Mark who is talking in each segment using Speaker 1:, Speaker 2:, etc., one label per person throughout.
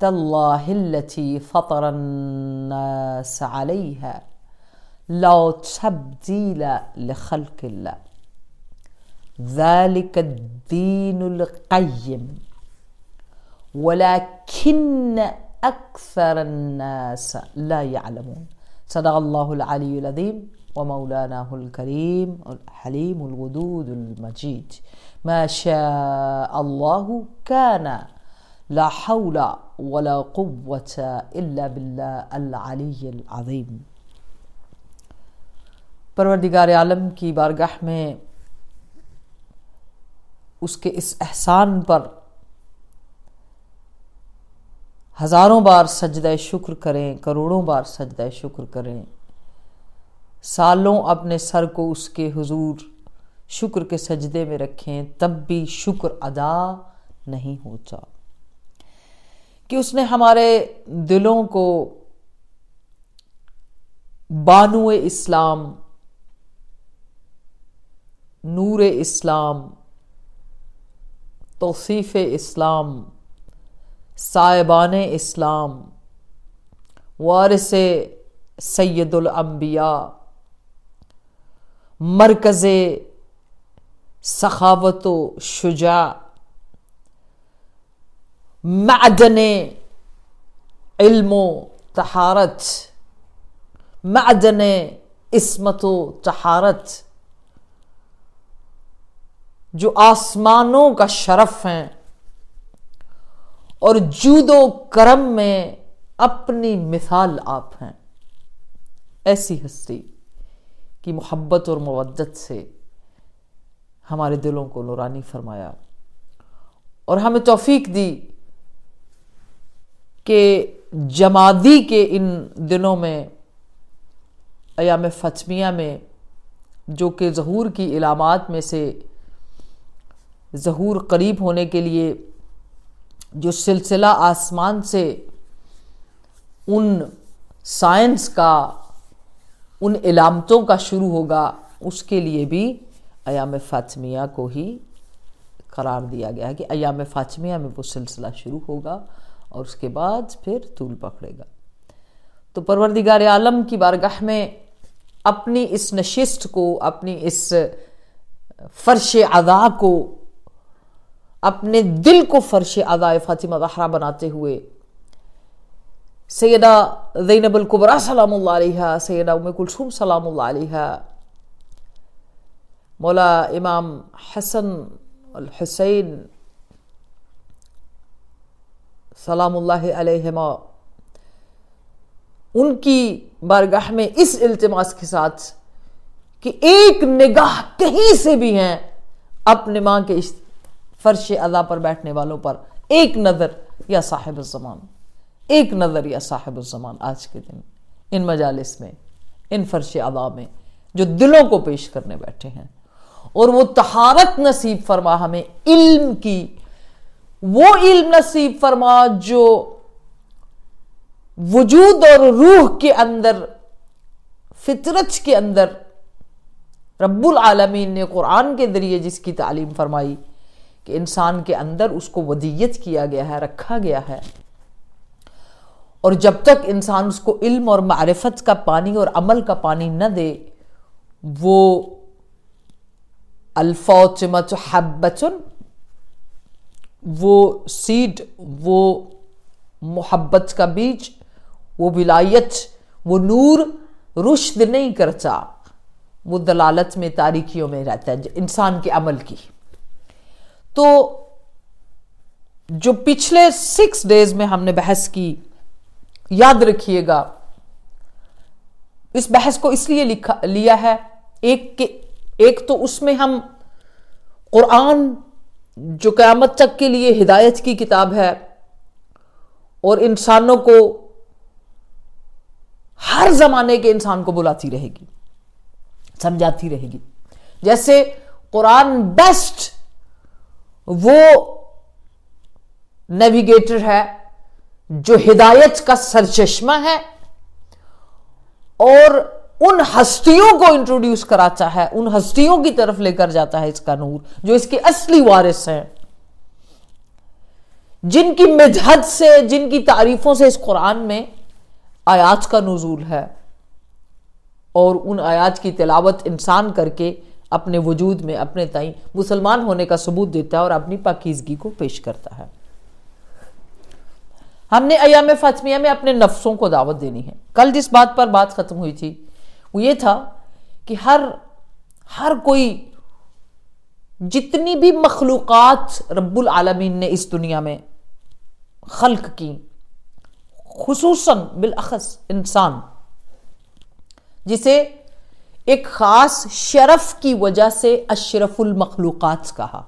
Speaker 1: تالله التي فطر الناس عليها لا تبديل لخلق الله ذلك الدين القيم ولكن أكثر الناس لا يعلمون صدق الله العلي العظيم ومولاناه الكريم الحليم الودود المجيد ما شاء الله كان ला हौला वला कुव्वत इल्ला बिल्ला अल्लाज़ीम परवरदिगार आलम की बारगाह में उसके इस एहसान पर हज़ारों बार सजद शुक्र करें करोड़ों बार सजद शुक्र करें सालों अपने सर को उसके हुजूर शुक्र के सजदे में रखें तब भी शुक्र अदा नहीं होता कि उसने हमारे दिलों को बानु इस्लाम नूर इस्लाम तोसीफ़ इस्लाम साहिबान इस्लाम वारिस सैदुलम्बिया मरकज़ सखावत शुजा मदन इल्म तहारत मदन इसमत तहारत जो आसमानों का शरफ हैं और जूदो करम में अपनी मिसाल आप हैं ऐसी हस्ती की मोहब्बत और मवदत से हमारे दिलों को नुरानी फरमाया और हमें तोफ़ी दी कि जमादी के इन दिनों में अयाम फतमिया में जो कि जहूर की इलामत में से जहूर करीब होने के लिए जो सिलसिला आसमान से उन साइंस का उन इलामतों का शुरू होगा उसके लिए भी अयाम फातमिया को ही करार दिया गया है कि अयाम फातमिया में वो सिलसिला शुरू होगा और उसके बाद फिर तूल पकड़ेगा तो परवरदिगार आलम की बारगाह में अपनी इस नशिस्त को अपनी इस फर्श अदा को अपने दिल को फर्श अदा फ़ातिमा जहरा बनाते हुए सैदा ज़ैनबल कुबरा सलाम सैदा उम कुलसूम सलाम मौला इमाम हसन अल हुसैन सलाम उनकी बारगाह में इस इल्तमास के साथ कि एक निगाह कहीं से भी हैं अपने माँ के फर्श अदा पर बैठने वालों पर एक नज़र या साहिब जमान एक नज़र या साहिब जमान आज के दिन इन मजालस में इन फर्श अदा में जो दिलों को पेश करने बैठे हैं और वो तहारत नसीब फरमा हमें इल्म की वो इल्म नसीब फरमा जो वजूद और रूह के अंदर फितरत के अंदर रब्बुल आलमीन ने कुरान के ज़रिए जिसकी तालीम फरमाई कि इंसान के अंदर उसको वदीयत किया गया है रखा गया है और जब तक इंसान उसको इल्म और मारफत का पानी और अमल का पानी न दे वो अल्फाचमत हब्बचन वो सीड वो मोहब्बत का बीज वो विलायत वो नूर रुश्द नहीं करता वो दलालत में तारीखियों में रहता है इंसान के अमल की तो जो पिछले सिक्स डेज में हमने बहस की याद रखिएगा इस बहस को इसलिए लिखा लिया है एक के एक तो उसमें हम कुरान जो क़्यामत तक के लिए हिदायत की किताब है और इंसानों को हर ज़माने के इंसान को बुलाती रहेगी समझाती रहेगी जैसे कुरान बेस्ट वो नेविगेटर है जो हिदायत का सरचश्मा है और उन हस्तियों को इंट्रोड्यूस कराता है उन हस्तियों की तरफ लेकर जाता है इसका नूर जो इसके असली वारिस हैं जिनकी मिजहत से जिनकी तारीफों से इस कुरान में आयात का नजूल है और उन आयात की तिलावत इंसान करके अपने वजूद में अपने तई मुसलमान होने का सबूत देता है और अपनी पाकिजगी को पेश करता है हमने अयाम फातमिया में अपने नफ्सों को दावत देनी है कल जिस बात पर बात ख़त्म हुई थी वो ये था कि हर हर कोई जितनी भी मखलूक़ात रब्बुल आलमीन ने इस दुनिया में खल्क की खसूस बिलखस इंसान जिसे एक ख़ास शरफ की वजह से अशरफुल मखलूक़ात कहा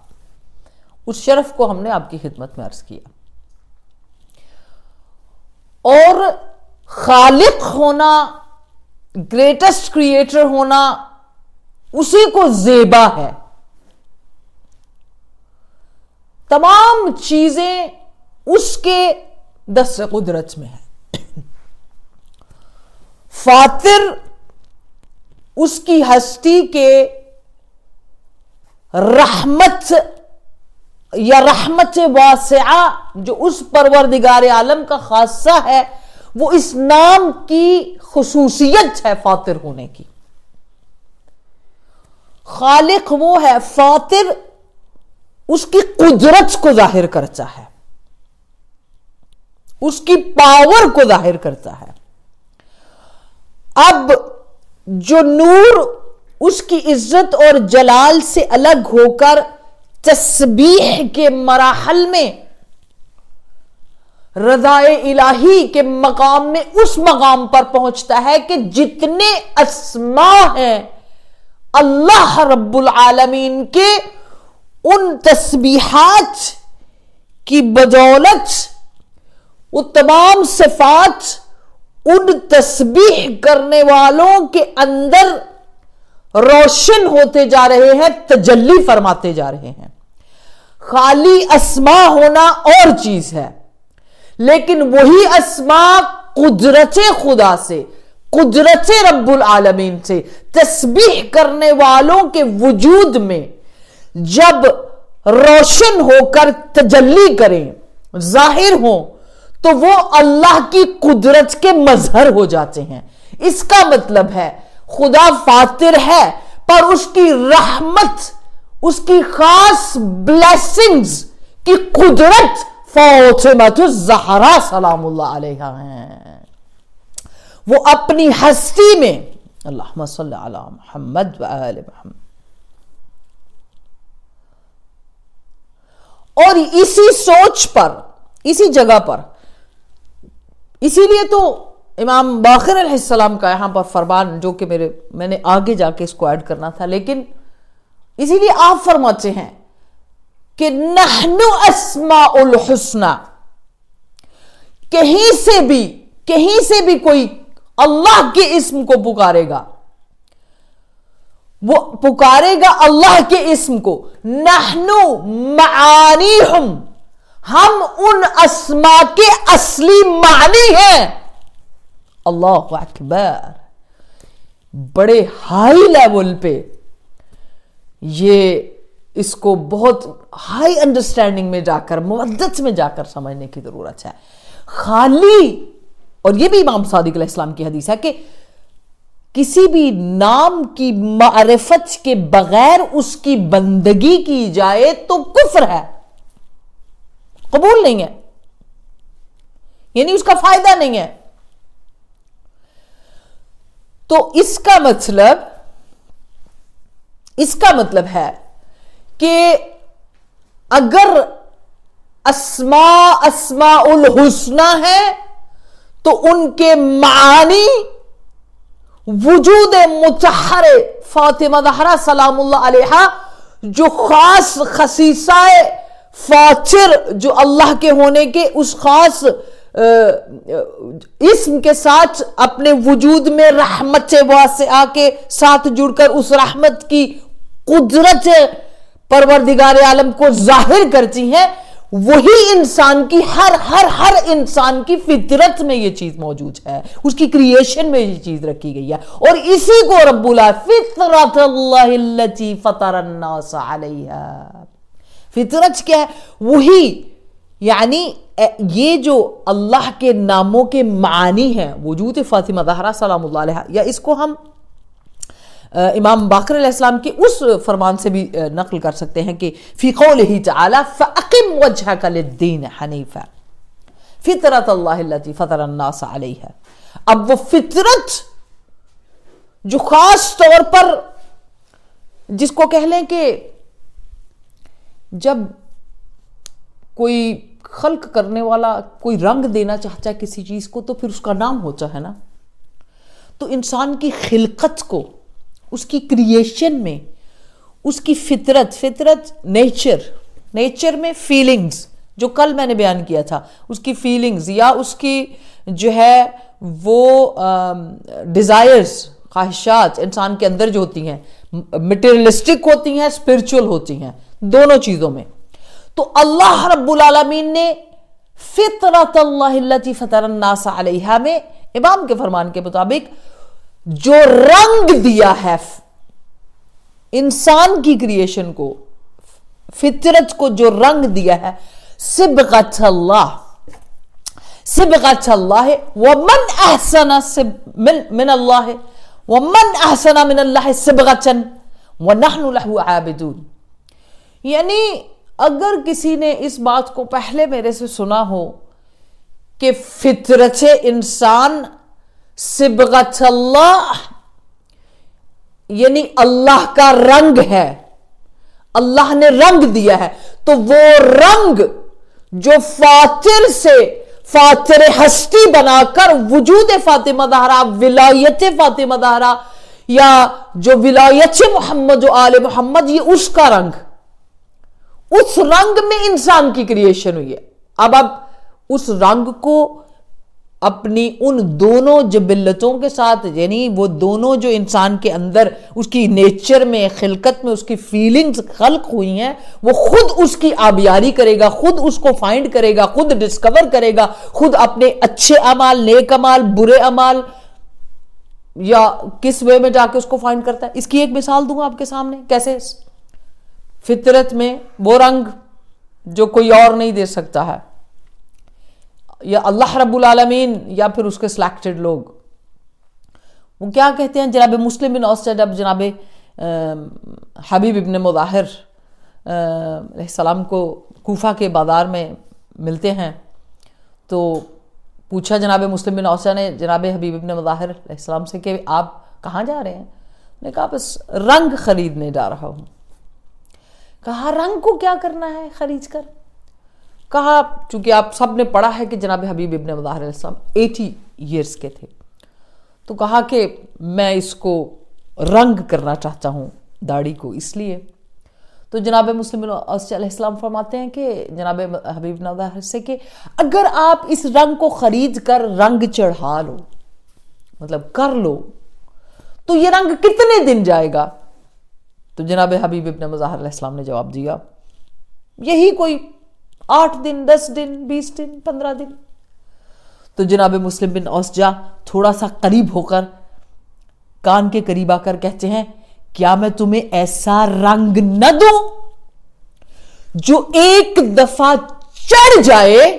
Speaker 1: उस शरफ को हमने आपकी खिदमत में अर्ज़ किया और खालिक होना ग्रेटेस्ट क्रिएटर होना उसी को जेबा है तमाम चीजें उसके दस कुदरत में है फातिर उसकी हस्ती के रहमत या रहमत वास जो उस परवरदिगार आलम का खासा है वो इस नाम की खसूसियत है फातिर होने की खालिक वो है फातिर उसकी कुदरत को जाहिर करता है उसकी पावर को जाहिर करता है अब जो नूर उसकी इज्जत और जलाल से अलग होकर तस्बीह के मराहल में रजाए इलाही के मकाम में उस मकाम पर पहुंचता है कि जितने असमा हैं अल्लाह रब्बुल आलमीन के उन तस्बीहात की बदौलत वो तमाम सिफात उन तस्बीह करने वालों के अंदर रोशन होते जा रहे हैं तजल्ली फरमाते जा रहे हैं खाली असमा होना और चीज है लेकिन वही असमा कुदरत खुदा से कुदरत रब्बुल आलमीन से तस्बीह करने वालों के वजूद में जब रोशन होकर तजल्ली करें जाहिर हो तो वो अल्लाह की कुदरत के मजहर हो जाते हैं इसका मतलब है खुदा फातिर है पर उसकी रहमत उसकी खास ब्लेसिंग्स की कुदरत फ़ातमतुज़हरा सलामुल्लाह अलैहा हैं वो अपनी हस्ती में अल्लाह मोहम्मद और इसी सोच पर इसी जगह पर इसीलिए तो इमाम बाखिर अलैहिस्सलाम का यहां पर फरमान जो कि मेरे मैंने आगे जाके इसको ऐड करना था लेकिन इसीलिए आप फरमाते हैं कि नहनु असमा उल हुस्ना कहीं से भी कहीं से भी कोई अल्लाह के इसम को पुकारेगा वो पुकारेगा अल्लाह के इसम को नहनु मानी हम हम उन असमा के असली मानी हैं अल्लाह अकबर बड़े हाई लेवल पे ये इसको बहुत हाई अंडरस्टैंडिंग में जाकर मुद्दत में जाकर समझने की ज़रूरत है खाली और ये भी इमाम सादिक इस्लाम की हदीस है कि किसी भी नाम की मारफत के बगैर उसकी बंदगी की जाए तो कुफर है कबूल नहीं है यानी उसका फायदा नहीं है तो इसका मतलब इसका मतलब है कि अगर अस्मा अस्मा उल हुस्ना है तो उनके मानी वजूद मुतहर फातिमा दहरा सलाम जो खास खसीसाए फाचिर जो अल्लाह के होने के उस खास इसम के साथ अपने वजूद में रहमत वासे आके साथ जुड़कर उस रहमत की कुदरत परवरदिगार आलम को जाहिर करती हैं वही इंसान की हर हर हर इंसान की फितरत में ये चीज मौजूद है उसकी क्रिएशन में ये चीज रखी गई है और इसी को रबुला फितरत फितरत क्या है वही यानी ये जो अल्लाह के नामों के मानी है वजूद फातिमा दहरा सलाम या इसको हम इमाम बाकर इस्लाम के उस फरमान से भी नकल कर सकते हैं कि फ़िकोल ही तला फ़िम हनीफ़ा फितरत अल्लाह फ़तरन्नास है अब वो फितरत जो ख़ास तौर पर जिसको कह लें कि जब कोई खल्क करने वाला कोई रंग देना चाहता है किसी चीज़ को तो फिर उसका नाम होता है ना तो इंसान की खिलकत को उसकी क्रिएशन में उसकी फितरत फितरत नेचर नेचर में फीलिंग्स जो कल मैंने बयान किया था उसकी फीलिंग्स या उसकी जो है वो डिज़ायर्स ख्वाहिशात इंसान के अंदर जो होती हैं मटेरियलिस्टिक होती हैं स्पिरिचुअल होती हैं दोनों चीज़ों में तो अल्लाह रब्बुल ने फितरत अलैहा में इमाम के फरमान के मुताबिक जो रंग दिया है इंसान की क्रिएशन को फितरत को जो रंग दिया है सिबकत अल्लाह सिबकत अल्लाह वमन अहसना मिन मिन अल्लाह वमन अहसना मिन अल्लाह सिबगतन व नहनु आबिदून यानी अगर किसी ने इस बात को पहले मेरे से सुना हो कि फितरत इंसान सिबगतल्लाह यानी अल्लाह का रंग है अल्लाह ने रंग दिया है तो वो रंग जो फातिर से फातिर हस्ती बनाकर वजूद फातिमा दहरा विलायत फातिमा दहरा या जो विलायत मोहम्मद जो आल मोहम्मद ये उसका रंग उस रंग में इंसान की क्रिएशन हुई है अब आप उस रंग को अपनी उन दोनों जबिल्लतों के साथ यानी वो दोनों जो इंसान के अंदर उसकी नेचर में खिलकत में उसकी फीलिंग्स खल्क हुई हैं वो खुद उसकी आबियारी करेगा खुद उसको फाइंड करेगा खुद डिस्कवर करेगा खुद अपने अच्छे अमाल नेक अमाल बुरे अमाल या किस वे में जाके उसको फाइंड करता है इसकी एक मिसाल दूंगा आपके सामने कैसे फितरत में वो रंग जो कोई और नहीं दे सकता है या अल्लाह रब्बुल आलमीन या फिर उसके सिलेक्टेड लोग वो क्या कहते हैं जनाब मुस्लिम बिन औसैद अब जनाब हबीब इबन मुजाहिर सलाम को कोफा के बाजार में मिलते हैं तो पूछा जनाब मुस्लिम बिन औसा ने जनाब हबीब इबन मज़ाहिर इस्लाम से कि आप कहाँ जा रहे हैं मैंने कहा बस रंग खरीदने जा रहा हूँ कहा रंग को क्या करना है खरीद कर कहा चूंकि आप सब ने पढ़ा है कि जनाब हबीब इबन मदाहम एटी ईयर्स के थे तो कहा कि मैं इसको रंग करना चाहता हूँ दाढ़ी को इसलिए तो जनाब मुस्लिम इस्लाम फरमाते हैं कि जनाब हबीब नवाहर से कि अगर आप इस रंग को ख़रीद कर रंग चढ़ा लो मतलब कर लो तो ये रंग कितने दिन जाएगा तो जनाब हबीब इबन मज़ाहर इस्लाम ने जवाब दिया यही कोई आठ दिन दस दिन बीस दिन पंद्रह दिन तो जनाब मुस्लिम बिन औसजा थोड़ा सा करीब होकर कान के करीब आकर कहते हैं क्या मैं तुम्हें ऐसा रंग न दू जो एक दफा चढ़ जाए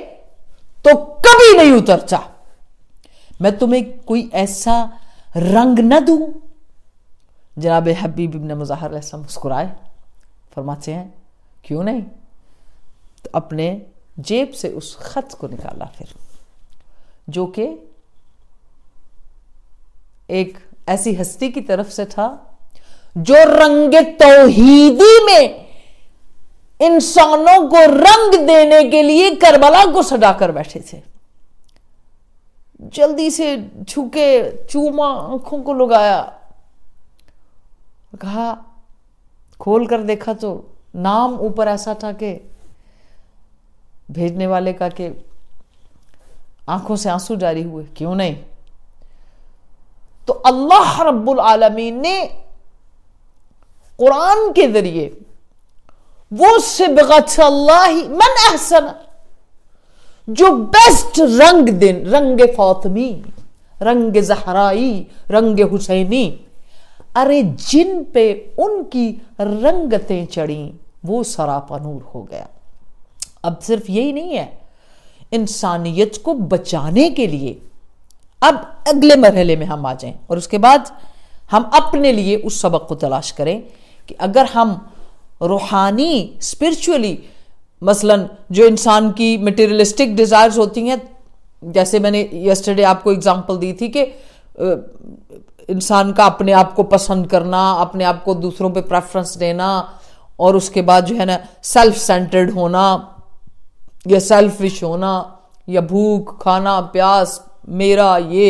Speaker 1: तो कभी नहीं उतरता मैं तुम्हें कोई ऐसा रंग न दू जनाब हबीब इब्न मुजाहर मुस्कुराए फरमाते हैं क्यों नहीं अपने जेब से उस खत को निकाला फिर जो कि एक ऐसी हस्ती की तरफ से था जो रंग तोहीदी में इंसानों को रंग देने के लिए करबला को सजा कर बैठे थे जल्दी से झुके चूमा आंखों को लगाया कहा खोल कर देखा तो नाम ऊपर ऐसा था कि भेजने वाले का कि आंखों से आंसू जारी हुए क्यों नहीं तो अल्लाह रब्बुल आलमीन ने कुरान के जरिए वो सिबगत मन अहसन जो बेस्ट रंग दिन रंग फातमी रंग जहराई रंग हुसैनी अरे जिन पे उनकी रंगतें चढ़ी वो सरापनूर हो गया अब सिर्फ यही नहीं है इंसानियत को बचाने के लिए अब अगले मरहले में हम आ जाएं और उसके बाद हम अपने लिए उस सबक को तलाश करें कि अगर हम रूहानी स्पिरिचुअली मसलन जो इंसान की मटेरियलिस्टिक डिज़ायर्स होती हैं जैसे मैंने यस्टरडे आपको एग्जांपल दी थी कि इंसान का अपने आप को पसंद करना अपने आप को दूसरों पे प्रेफरेंस देना और उसके बाद जो है ना सेल्फ सेंटर्ड होना या सेल्फिश होना या भूख खाना प्यास मेरा ये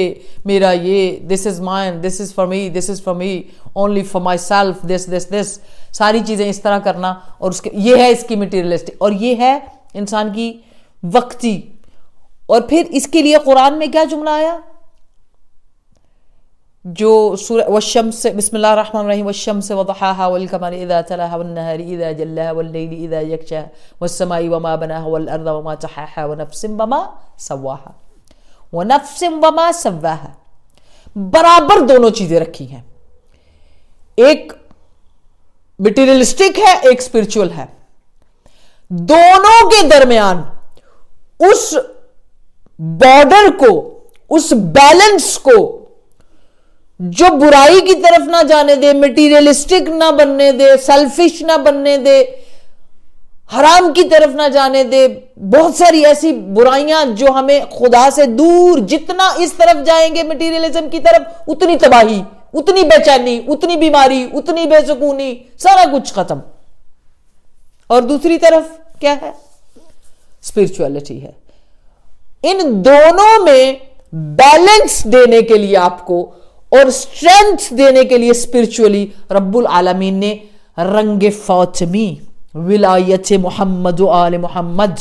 Speaker 1: मेरा ये this is mine this is for me this is for me only for myself this this this सारी चीज़ें इस तरह करना और उसके ये है इसकी मटेरियलिस्टिक और ये है इंसान की वक्ती और फिर इसके लिए कुरान में क्या जुमला आया जो वशम से बसमिल्ल रहीम वशम से वल कमर इदा तला नहर इदा जल्ला वल्ल इदा यक्षा वसमाई वमा बना वलअर्द वमा चहा व नफसिम बमा सवाहा व नफसिम बमा सवाहा बराबर दोनों चीज़ें रखी हैं एक मटेरियलिस्टिक है एक स्पिरिचुअल है दोनों के दरमियान उस बॉर्डर को उस बैलेंस को जो बुराई की तरफ ना जाने दे मटीरियलिस्टिक ना बनने दे सेल्फिश ना बनने दे हराम की तरफ ना जाने दे बहुत सारी ऐसी बुराइयां जो हमें खुदा से दूर जितना इस तरफ जाएंगे मटीरियलिज्म की तरफ उतनी तबाही उतनी बेचैनी उतनी बीमारी उतनी बेसकूनी सारा कुछ खत्म और दूसरी तरफ क्या है स्पिरिचुअलिटी है इन दोनों में बैलेंस देने के लिए आपको और स्ट्रेंथ देने के लिए स्पिरिचुअली रब्बुल आलमीन ने रंगे फातमी विलायत मोहम्मद आल मोहम्मद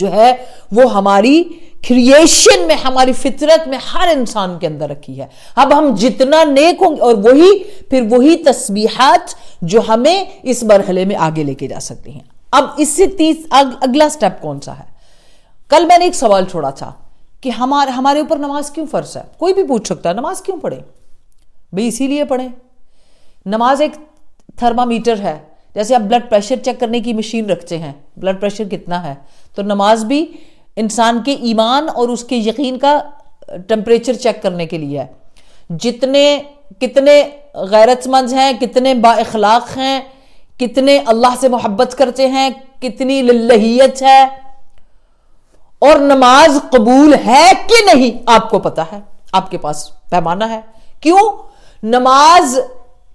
Speaker 1: जो है वो हमारी क्रिएशन में हमारी फितरत में हर इंसान के अंदर रखी है अब हम जितना नेक होंगे और वही फिर वही तस्बीहात जो हमें इस मरहले में आगे लेके जा सकती हैं अब इससे तीस अग, अगला स्टेप कौन सा है कल मैंने एक सवाल छोड़ा था कि हमारे हमारे ऊपर नमाज क्यों फ़र्ज है कोई भी पूछ सकता है नमाज क्यों पढ़े भाई इसीलिए पढ़ें नमाज एक थर्मामीटर है जैसे आप ब्लड प्रेशर चेक करने की मशीन रखते हैं ब्लड प्रेशर कितना है तो नमाज भी इंसान के ईमान और उसके यकीन का टेम्परेचर चेक करने के लिए है जितने कितने गैरतमंद हैं कितने बाखलाक हैं कितने अल्लाह से मोहब्बत करते हैं कितनी लहियत है और नमाज कबूल है कि नहीं आपको पता है आपके पास पैमाना है क्यों नमाज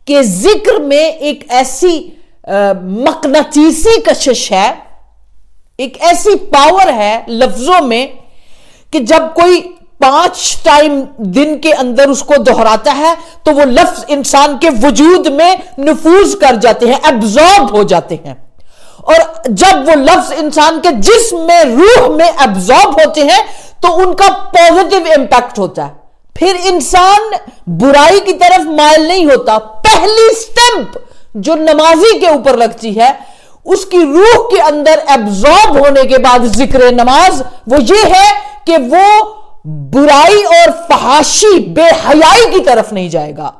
Speaker 1: के जिक्र में एक ऐसी मकनतीसी कशिश है एक ऐसी पावर है लफ्जों में कि जब कोई पांच टाइम दिन के अंदर उसको दोहराता है तो वो लफ्ज इंसान के वजूद में नफूज कर जाते हैं एब्जॉर्ब हो जाते हैं और जब वो लफ्ज इंसान के जिसम में रूह में एब्जॉर्ब होते हैं तो उनका पॉजिटिव इंपैक्ट होता है फिर इंसान बुराई की तरफ मायल नहीं होता पहली स्टेप जो नमाजी के ऊपर लगती है उसकी रूह के अंदर एब्जॉर्ब होने के बाद जिक्र नमाज वो ये है कि वो बुराई और फहाशी बेहयाई की तरफ नहीं जाएगा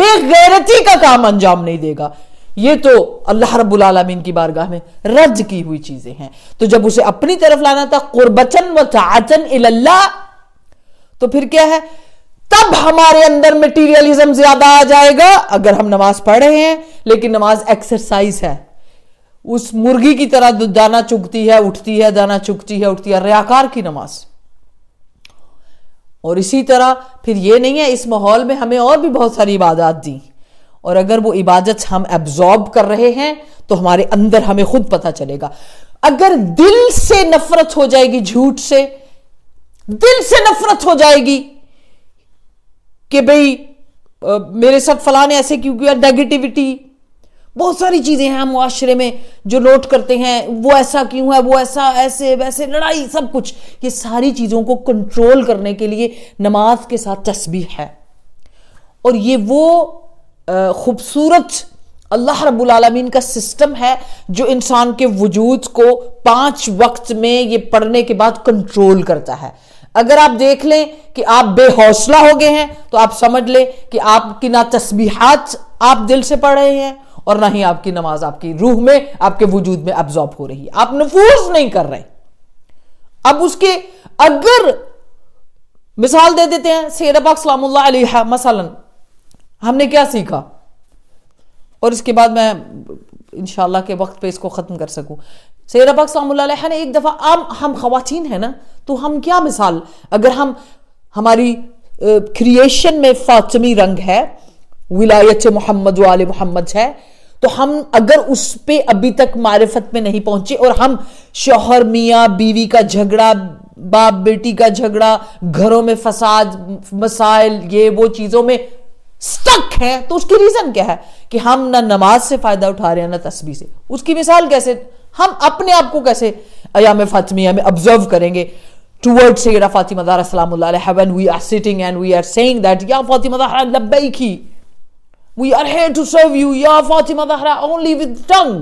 Speaker 1: बेगैरती का काम अंजाम नहीं देगा ये तो अल्लाह रब्बुल आलमीन की बारगाह में रज की हुई चीजें हैं तो जब उसे अपनी तरफ लाना था कुर्बचन व ताचन इल्लाह तो फिर क्या है तब हमारे अंदर मटेरियलिज्म ज्यादा आ जाएगा अगर हम नमाज पढ़ रहे हैं लेकिन नमाज एक्सरसाइज है उस मुर्गी की तरह दाना चुगती है उठती है दाना चुगती है उठती है रयाकार की नमाज और इसी तरह फिर ये नहीं है इस माहौल में हमें और भी बहुत सारी इबादत दी और अगर वो इबादत हम एब्जॉर्ब कर रहे हैं तो हमारे अंदर हमें खुद पता चलेगा अगर दिल से नफरत हो जाएगी झूठ से दिल से नफरत हो जाएगी कि भाई मेरे साथ फलाने ऐसे क्यों किया नेगेटिविटी बहुत सारी चीज़ें हैं हम माशरे में जो नोट करते हैं वो ऐसा क्यों है वो ऐसा ऐसे वैसे लड़ाई सब कुछ ये सारी चीज़ों को कंट्रोल करने के लिए नमाज के साथ तस्बीह है और ये वो खूबसूरत अल्लाह रबालमीन का सिस्टम है जो इंसान के वजूद को पांच वक्त में ये पढ़ने के बाद कंट्रोल करता है अगर आप देख लें कि आप बेहौसला हो गए हैं तो आप समझ लें कि आपकी ना तस्बीहात आप दिल से पढ़ रहे हैं और ना ही आपकी नमाज आपकी रूह में आपके वजूद में अब्जॉर्ब हो रही है आप नफूज नहीं कर रहे अब उसके अगर मिसाल दे देते हैं सैदबाक सलाम्ला मसलन हमने क्या सीखा और इसके बाद मैं इनशाला के वक्त पे इसको ख़त्म कर सकूँ सैद अबक ने एक दफ़ा आम हम खवातीन हैं ना तो हम क्या मिसाल अगर हम हमारी क्रिएशन में फातमी रंग है विलायत मोहम्मद वाल मोहम्मद है तो हम अगर उस पर अभी तक मारफत में नहीं पहुंचे और हम शोहर मियाँ बीवी का झगड़ा बाप बेटी का झगड़ा घरों में फसाद मसाइल ये वो चीज़ों में स्टक है तो उसकी रीजन क्या है कि हम ना नमाज से फायदा उठा रहे हैं ना तस्बी से उसकी मिसाल कैसे हम अपने आप को कैसे अयाम फातमिया में ऑब्जर्व करेंगे टूवर्ड से फातिमा दारा we are sitting and we are saying that या Fatima we are to serve you या Fatima only with tongue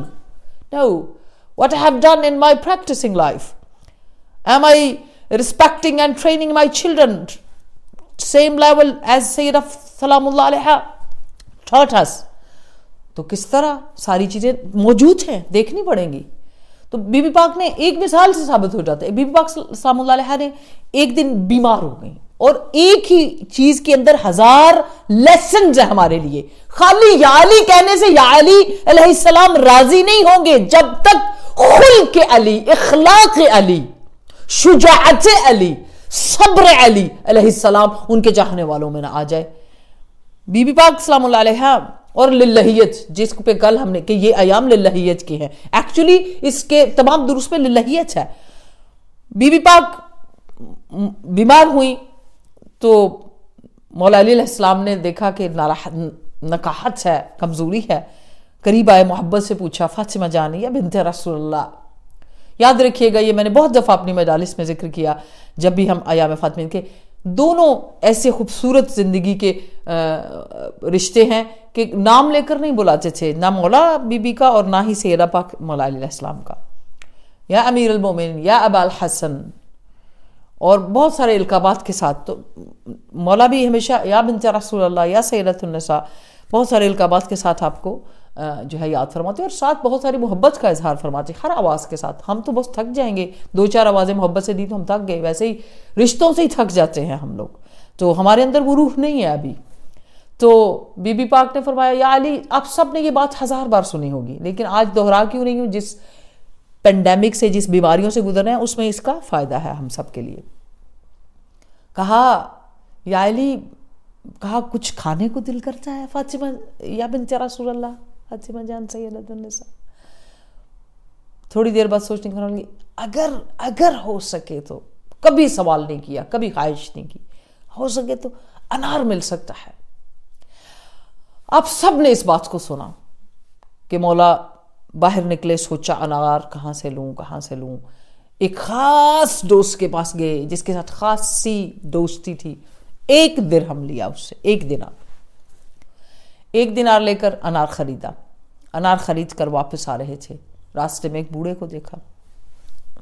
Speaker 1: no I have done in practising life am I same level as said सलाम्ला थर्ट हस तो किस तरह सारी चीज़ें मौजूद हैं देखनी पड़ेंगी तो बीबी पाक ने एक मिसाल से साबित हो जाता है बीबी पाक सलाम्ला ने एक दिन बीमार हो गई और एक ही चीज के अंदर हजार लेसन है हमारे लिए खाली याली कहने से याली सलाम राजी नहीं होंगे जब तक खुल के अली इखलाक अली शुजात अली सब्र अली सलाम उनके चाहने वालों में ना आ जाए बीबी पाक सलाम और लहियत जिस पे कल हमने कि ये अयाम लहियत के हैं एक्चुअली इसके तमाम दुरुस्त पे लहियत है बीबी पाक बीमार हुई तो मौला अलीसलाम ने देखा कि नकाहत है कमज़ोरी है करीब आए मोहब्बत से पूछा फातिमा जानी या बिनते रसोल्ला याद रखिएगा ये मैंने बहुत दफ़ा अपनी मजालस में जिक्र किया जब भी हम अयाम फातमिन के दोनों ऐसे खूबसूरत ज़िंदगी के रिश्ते हैं कि नाम लेकर नहीं बुलाते थे ना मौला बीबी का और ना ही सैदा पाक मौलाम का या अमीर अलमोमिन या अबाल हसन और बहुत सारे अलकाबात के साथ तो मौला भी हमेशा या बिनचा रसूल या सैदतुलनसा बहुत सारे अलकाबात के साथ आपको जो है याद फरमाते और साथ बहुत सारी मोहब्बत का इजहार फरमाते हर आवाज़ के साथ हम तो बस थक जाएंगे दो चार आवाज़ें मोहब्बत से दी तो हम थक गए वैसे ही रिश्तों से ही थक जाते हैं हम लोग तो हमारे अंदर वो रूह नहीं है अभी तो बीबी पाक ने फरमाया या अली आप सब ने ये बात हज़ार बार सुनी होगी लेकिन आज दोहरा क्यों नहीं हूँ जिस पेंडेमिक से जिस बीमारियों से गुजर रहे हैं उसमें इसका फ़ायदा है हम सब के लिए कहा या अली कहा कुछ खाने को दिल करता है फातिमा या बिन तेरा सुरल्ला मैं जान सही निसा थोड़ी देर बाद सोचने के लगी अगर अगर हो सके तो कभी सवाल नहीं किया कभी ख्वाहिश नहीं की हो सके तो अनार मिल सकता है आप सब ने इस बात को सुना कि मौला बाहर निकले सोचा अनार कहाँ से लूँ कहाँ से लूँ एक ख़ास दोस्त के पास गए जिसके साथ ख़ासी दोस्ती थी एक दिरहम लिया उससे एक दिन आप एक दिनार लेकर अनार खरीदा अनार खरीद कर वापस आ रहे थे रास्ते में एक बूढ़े को देखा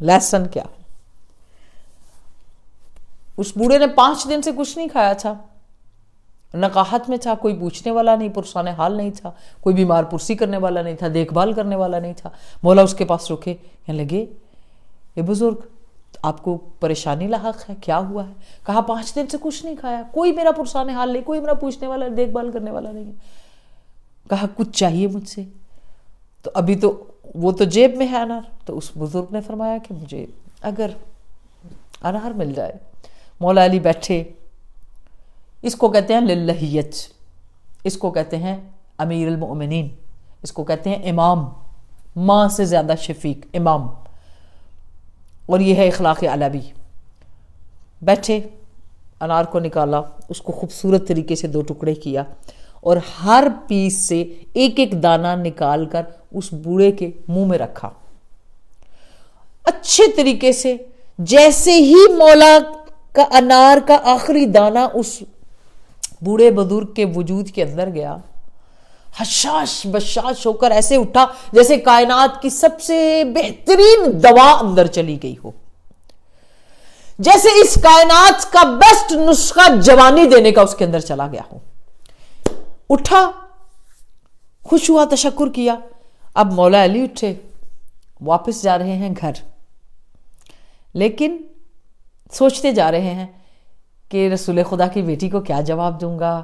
Speaker 1: लहसन क्या उस बूढ़े ने पांच दिन से कुछ नहीं खाया था नकाहत में था कोई पूछने वाला नहीं पुरसान हाल नहीं था कोई बीमार पुरसी करने वाला नहीं था देखभाल करने वाला नहीं था मौला उसके पास रुके कहने लगे ये बुज़ुर्ग आपको परेशानी लाक है क्या हुआ है कहा पांच दिन से कुछ नहीं खाया कोई मेरा पुरसाने हाल नहीं कोई मेरा पूछने वाला देखभाल करने वाला नहीं है कहा कुछ चाहिए मुझसे तो अभी तो वो तो जेब में है अनार तो उस बुज़ुर्ग ने फरमाया कि मुझे अगर अनार मिल जाए मौला अली बैठे इसको कहते हैं लहियत इसको कहते हैं अमीर अमीरमिन इसको कहते हैं इमाम माँ से ज़्यादा शफीक इमाम और यह है इखलाक़ भी बैठे अनार को निकाला उसको खूबसूरत तरीके से दो टुकड़े किया और हर पीस से एक एक दाना निकाल कर उस बूढ़े के मुंह में रखा अच्छे तरीके से जैसे ही मौला का अनार का आखिरी दाना उस बूढ़े बुजुर्ग के वजूद के अंदर गया हशाश बशाश होकर ऐसे उठा जैसे कायनात की सबसे बेहतरीन दवा अंदर चली गई हो जैसे इस कायनात का बेस्ट नुस्खा जवानी देने का उसके अंदर चला गया हो उठा खुश हुआ तशक्कुर किया अब मौला अली उठे वापस जा रहे हैं घर लेकिन सोचते जा रहे हैं कि रसूल खुदा की बेटी को क्या जवाब दूंगा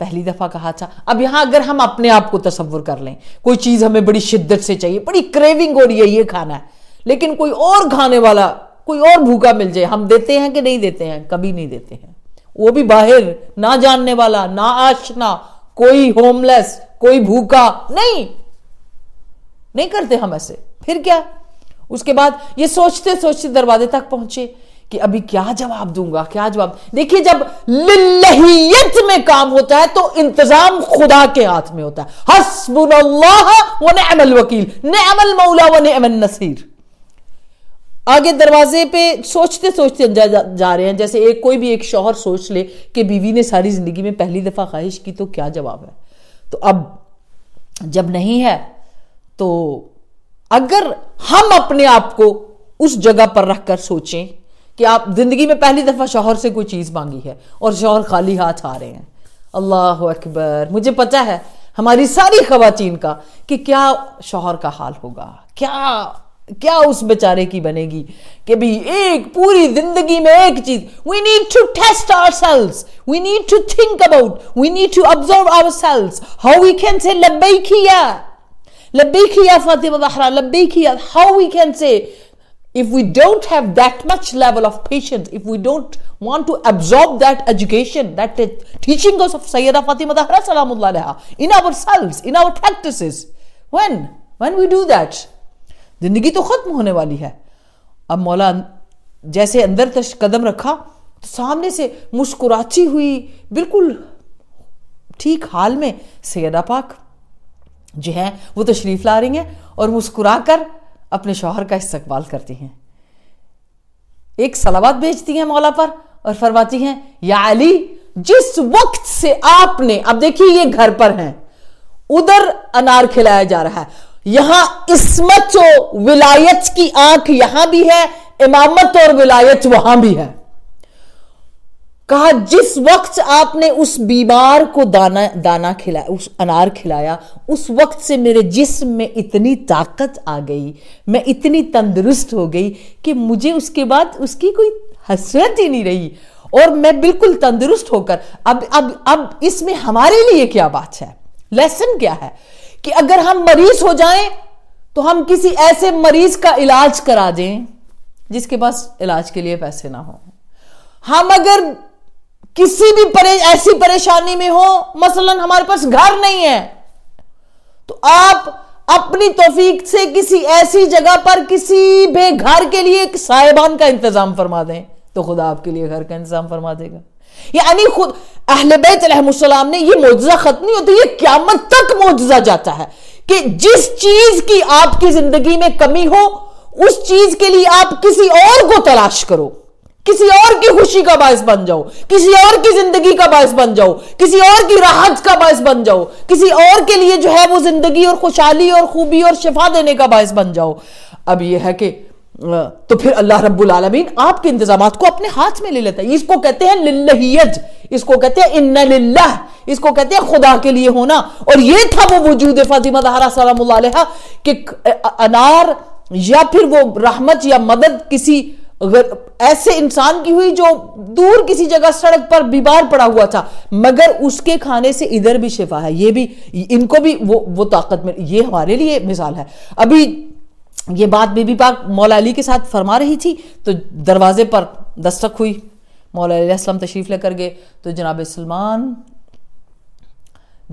Speaker 1: पहली दफ़ा कहा था अब यहां अगर हम अपने आप को तस्वुर कर लें कोई चीज़ हमें बड़ी शिद्दत से चाहिए बड़ी क्रेविंग हो रही है ये खाना है लेकिन कोई और खाने वाला कोई और भूखा मिल जाए हम देते हैं कि नहीं देते हैं कभी नहीं देते हैं वो भी बाहर ना जानने वाला ना आशना कोई होमलेस कोई भूखा नहीं नहीं करते हम ऐसे फिर क्या उसके बाद ये सोचते सोचते दरवाजे तक पहुंचे कि अभी क्या जवाब दूंगा क्या जवाब देखिए जब लिल्लहियत में काम होता है तो इंतजाम खुदा के हाथ में होता है हसबुल्लाह व नमल वकील नमल मौला व नमल नसीर आगे दरवाजे पे सोचते सोचते जा, जा रहे हैं जैसे एक कोई भी एक शोहर सोच ले कि बीवी ने सारी ज़िंदगी में पहली दफ़ा ख्वाहिश की तो क्या जवाब है तो अब जब नहीं है तो अगर हम अपने आप को उस जगह पर रख कर सोचें कि आप ज़िंदगी में पहली दफ़ा शोहर से कोई चीज़ मांगी है और शोहर खाली हाथ आ रहे हैं अल्लाह अकबर मुझे पता है हमारी सारी खवतिन का कि क्या शोहर का हाल होगा क्या क्या उस बेचारे की बनेगी कि भी एक पूरी जिंदगी में एक चीज we need to test our selves we need to think about we need to observe our selves how we can say लब्बैकिया लब्बैकिया फातिमा बहरा we how we can say if we don't have that much level of patience, if we don't want to absorb that education, that teaching us of Sayyida Fatima Zahra Salamullah in ourselves, in our practices, when? When we do that, ज़िंदगी तो ख़त्म होने वाली है अब मौला जैसे अंदर तक कदम रखा तो सामने से मुस्कुराची हुई बिल्कुल ठीक हाल में सैदा पाक जो है वो तशरीफ़ ला रही हैं और मुस्कुरा कर अपने शोहर का इस्तकबाल करती हैं एक सलावत भेजती हैं मौला पर और फरमाती हैं या अली जिस वक्त से आपने अब देखिए ये घर पर हैं उधर अनार खिलाया जा रहा है यहां इसमत और विलायत की आंख यहां भी है इमामत और विलायत वहां भी है कहा जिस वक्त आपने उस बीमार को दाना दाना खिलाया उस अनार खिलाया उस वक्त से मेरे जिस्म में इतनी ताकत आ गई मैं इतनी तंदुरुस्त हो गई कि मुझे उसके बाद उसकी कोई हसरत ही नहीं रही और मैं बिल्कुल तंदुरुस्त होकर अब अब अब इसमें हमारे लिए क्या बात है लेसन क्या है कि अगर हम मरीज हो जाएं तो हम किसी ऐसे मरीज का इलाज करा दें जिसके पास इलाज के लिए पैसे ना हो हम अगर किसी भी परे, ऐसी परेशानी में हो मसलन हमारे पास घर नहीं है तो आप अपनी तोफीक से किसी ऐसी जगह पर किसी भी घर के लिए एक साहिबान का इंतजाम फरमा दें तो खुदा आपके लिए घर का इंतजाम फरमा देगा यानी खुद अहल बैतम ने यह मुआवजा खत्म नहीं होती ये क्यामत तक मुआवजा जाता है कि जिस चीज की आपकी जिंदगी में कमी हो उस चीज के लिए आप किसी और को तलाश करो किसी और की खुशी का बायस बन जाओ किसी और की जिंदगी का बायस बन जाओ किसी और की राहत का बायस बन जाओ किसी और के लिए जो है वो जिंदगी और खुशहाली और खूबी और शिफा देने का बायस बन जाओ अब यह है कि तो फिर अल्लाह रब्बुल आलमीन आपके इंतजाम को अपने हाथ में ले लेता है इसको कहते हैं लिल्लहियत इसको कहते हैं इन्ना लिल्लाह इसको कहते हैं खुदा के लिए होना और ये था वो वजूद फातिमा कि अनार या फिर वो रहमत या मदद किसी ऐसे इंसान की हुई जो दूर किसी जगह सड़क पर बीमार पड़ा हुआ था मगर उसके खाने से इधर भी शिफा है ये भी इनको भी वो वो ताकत में ये हमारे लिए मिसाल है अभी ये बात बीबी पाक मौला अली के साथ फरमा रही थी तो दरवाजे पर दस्तक हुई मौला अलीसम तशरीफ़ लेकर गए तो जनाब सलमान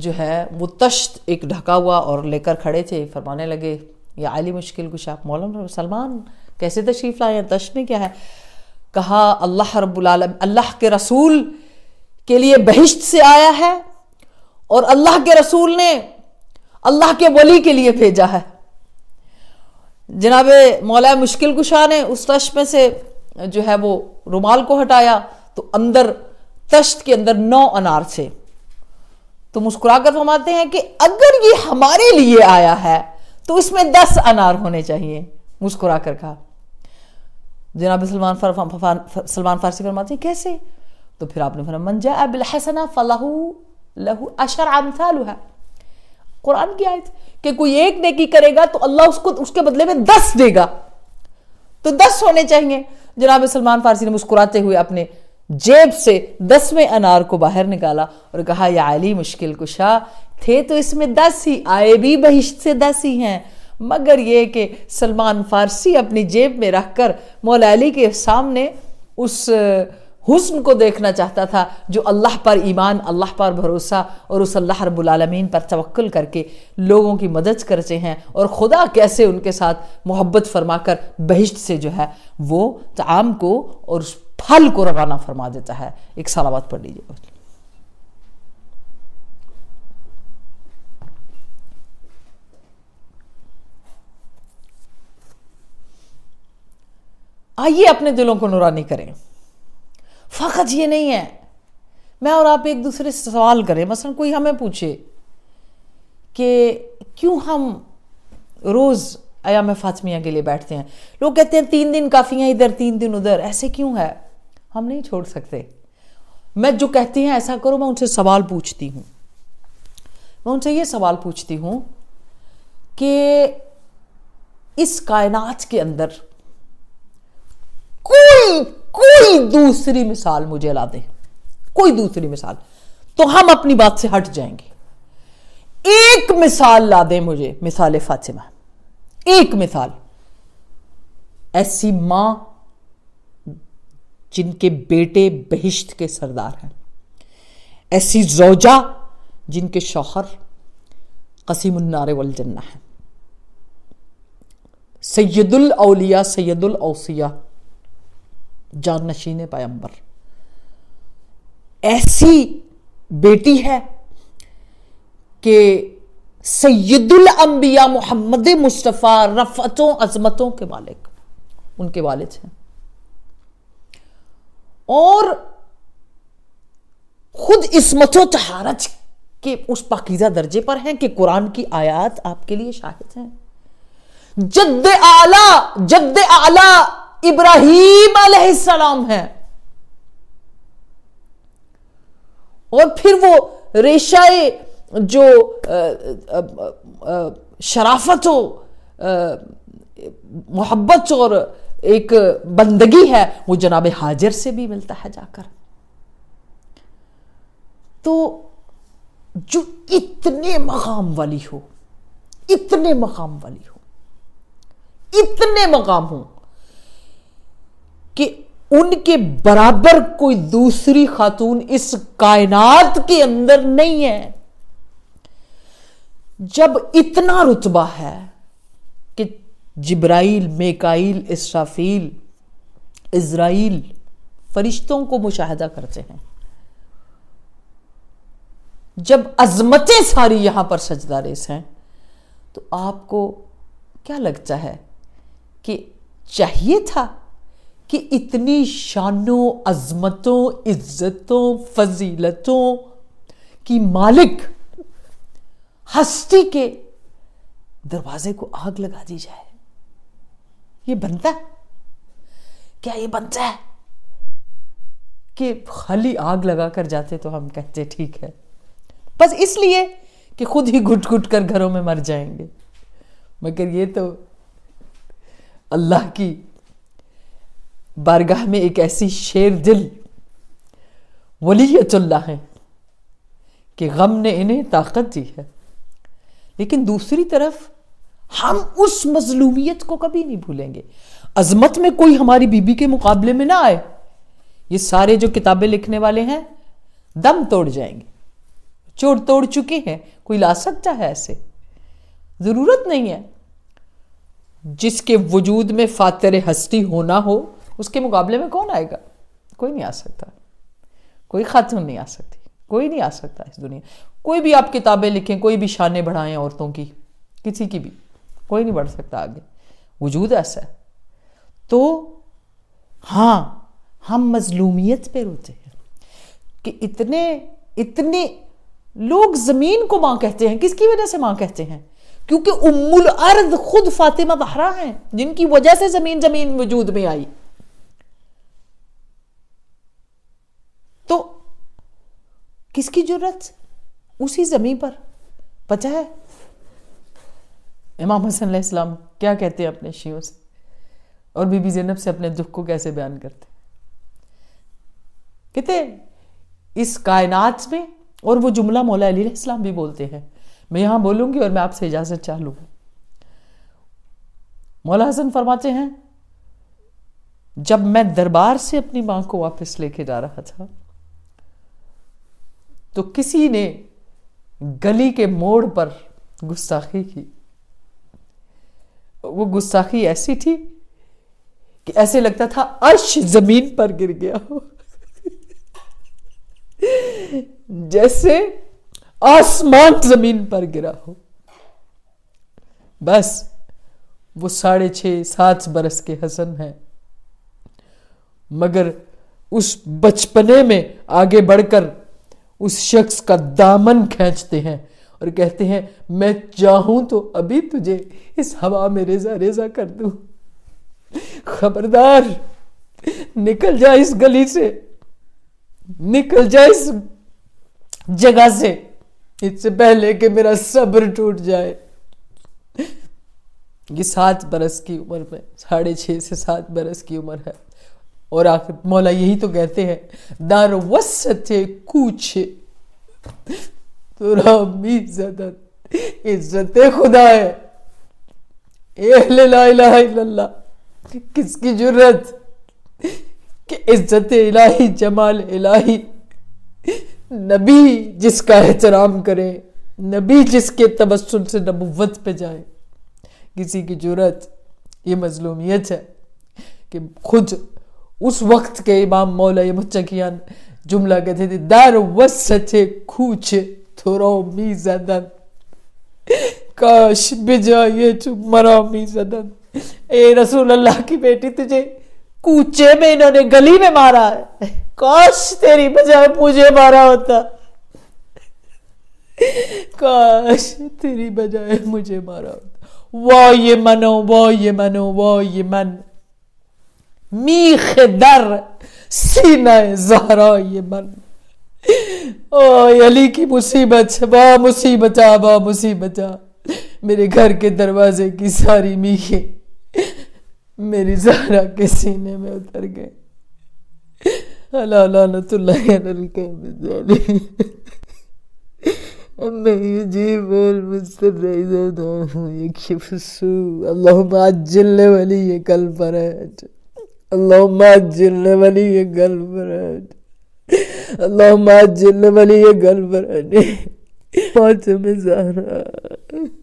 Speaker 1: जो है वो तश्त एक ढका हुआ और लेकर खड़े थे फरमाने लगे या आली मुश्किल कुछ आप मौलाना सलमान कैसे तशरीफ़ लाए हैं तश्त में क्या है कहा अल्लाह रब्बुल अल्लाह के रसूल के लिए बहिश्त से आया है और अल्लाह के रसूल ने अल्लाह के वली के लिए भेजा है जनाब मौलाए मुश्किल कुशा ने उस तश्त में से जो है वो रुमाल को हटाया तो अंदर तश्त के अंदर नौ अनार थे तो मुस्कुराकर फरमाते हैं कि अगर ये हमारे लिए आया है तो इसमें दस अनार होने चाहिए मुस्कुराकर कहा जनाब सलमान सलमान फारसी फरमाते हैं कैसे तो फिर आपने फरमा मंजा अबिल हसना फलाहू लहू अशर है कुरान की आयत कि कोई एक नेकी करेगा तो अल्लाह उसको उसके बदले में दस देगा तो दस होने चाहिए जनाब सलमान फारसी ने मुस्कुराते हुए अपने जेब से दसवें अनार को बाहर निकाला और कहा या अली मुश्किल कुशा थे तो इसमें दस ही आए भी बहिष्ट से दस ही हैं मगर ये कि सलमान फारसी अपनी जेब में रखकर मौला अली के सामने उस हुस्न को देखना चाहता था जो अल्लाह पर ईमान अल्लाह पर भरोसा और उस अल्लाह रबालमीन पर तवक्ल करके लोगों की मदद करते हैं और खुदा कैसे उनके साथ मोहब्बत फरमा कर बहिश्त से जो है वो ताम को और उस फल को रवाना फरमा देता है एक सलावत पढ़ लीजिए आइए अपने दिलों को नुरानी करें फ़कत ये नहीं है मैं और आप एक दूसरे से सवाल करें मसलन कोई हमें पूछे कि क्यों हम रोज़ अयाम फातमिया के लिए बैठते हैं लोग कहते हैं तीन दिन काफ़ी हैं इधर तीन दिन उधर ऐसे क्यों है हम नहीं छोड़ सकते मैं जो कहती हैं ऐसा करो मैं उनसे सवाल पूछती हूँ मैं उनसे ये सवाल पूछती हूँ कि इस कायनात के अंदर कोई कोई दूसरी मिसाल मुझे ला दे कोई दूसरी मिसाल तो हम अपनी बात से हट जाएंगे एक मिसाल ला दे मुझे मिसाल फातिमा एक मिसाल ऐसी मां जिनके बेटे बहिश्त के सरदार हैं ऐसी जोजा जिनके शौहर वल वलजन्ना है सैयदुल औलिया सैयदुल औसिया जानशीन पैम्बर ऐसी बेटी है कि सैदुल अंबिया मोहम्मद मुस्तफ़ा रफ़तों अजमतों के मालिक उनके वालिद हैं और खुद इसमत तहारत के उस पाकिजा दर्जे पर हैं कि कुरान की आयात आपके लिए शाहिद
Speaker 2: हैं
Speaker 1: जद्द आला जद्द आला इब्राहिम अलैहिस्सलाम है और फिर वो रेशाए जो शराफत हो मोहब्बत और एक बंदगी है वो जनाब हाजिर से भी मिलता है जाकर तो जो इतने मकाम वाली हो इतने मकाम वाली हो इतने मकाम हो कि उनके बराबर कोई दूसरी खातून इस कायनात के अंदर नहीं है जब इतना रुतबा है कि जिब्राइल मेकाइल इसराफील इसराइल फरिश्तों को मुशाहदा करते हैं जब अजमतें सारी यहां पर सजदारेस हैं तो आपको क्या लगता है कि चाहिए था कि इतनी शानों अजमतों इज्जतों फजीलतों की मालिक हस्ती के दरवाजे को आग लगा दी जाए ये बनता है क्या ये बनता है कि खाली आग लगा कर जाते तो हम कहते ठीक है बस इसलिए कि खुद ही घुट घुट कर घरों में मर जाएंगे
Speaker 2: मगर ये तो अल्लाह की बारगाह में एक ऐसी शेर दिल वलीयतुल्ला है कि गम ने इन्हें ताकत दी है लेकिन दूसरी तरफ
Speaker 1: हम उस मजलूमियत को कभी नहीं भूलेंगे अजमत में कोई हमारी बीबी के मुकाबले में ना आए ये सारे जो किताबें लिखने वाले हैं दम तोड़ जाएंगे चोर तोड़ चुके हैं कोई ला सकता है ऐसे ज़रूरत नहीं है जिसके वजूद में फातर हस्ती होना हो उसके मुकाबले में कौन आएगा कोई नहीं आ सकता कोई खातून नहीं आ सकती कोई नहीं आ सकता इस दुनिया कोई भी आप किताबें लिखें कोई भी शाने बढ़ाएं औरतों की किसी की भी कोई नहीं बढ़ सकता आगे वजूद ऐसा है तो हाँ हम मजलूमियत पे रोते हैं कि इतने इतने लोग ज़मीन को माँ कहते हैं किसकी वजह से माँ कहते हैं क्योंकि उम्मुल अर्द खुद फातिमा बहरा हैं जिनकी वजह से ज़मीन ज़मीन वजूद में आई किसकी जरूरत उसी ज़मीन पर पता है इमाम हसन इस्लाम क्या कहते हैं अपने शियों से और बीबी जैनब से अपने दुख को कैसे बयान करते कहते इस कायनात में और वो जुमला मौला अली इस्लाम भी बोलते हैं मैं यहां बोलूंगी और मैं आपसे इजाज़त चाह लूंगा मौला हसन फरमाते हैं जब मैं दरबार से अपनी मां को वापस लेके जा रहा था तो किसी ने गली के मोड़ पर गुस्ताखी की
Speaker 2: वो गुस्ताखी ऐसी थी कि ऐसे लगता था अर्श जमीन पर गिर गया हो जैसे आसमान जमीन पर गिरा हो बस वो साढ़े छ सात बरस के हसन है मगर उस बचपने में आगे बढ़कर उस शख्स का दामन खींचते हैं और कहते हैं मैं चाहूं तो अभी तुझे इस हवा में रेजा रेजा कर दू खबरदार निकल जा इस गली से निकल जा इस जगह से इससे पहले कि मेरा सब्र टूट जाए ये सात बरस की उम्र में साढ़े छह से सात बरस की उम्र है और आखिर मौला यही तो कहते हैं दार वे कुछ तो इज्जत खुदा है किसकी जरूरत कि इज्जत इलाही जमाल इलाही नबी जिसका एहतराम करे नबी जिसके तबसुल से नबुवत पे जाए किसी की जरूरत ये मजलूमियत है कि खुद उस वक्त के इमाम मौला मुचकियान जुमला कहते थे दर वे खूच थोरो मी जदन काश बिजा ये मी जदन ए रसूल अल्लाह की बेटी तुझे कूचे में इन्होंने गली में मारा है काश तेरी बजाय मुझे मारा होता काश तेरी बजाय मुझे मारा होता वो ये मनो वो ये मनो वो ये मन میخ در سینه زهرای من ओह अली की मुसीबत वाह मुसीबत वाह मुसीबत मेरे घर के दरवाजे की सारी मीखें मेरी जहरा के सीने में उतर गए अल्लाह अज्जिल वाली ये कल पर है اللهم اجلنا وليك البرد اللهم اجلنا وليك البرد فاطمة زهرة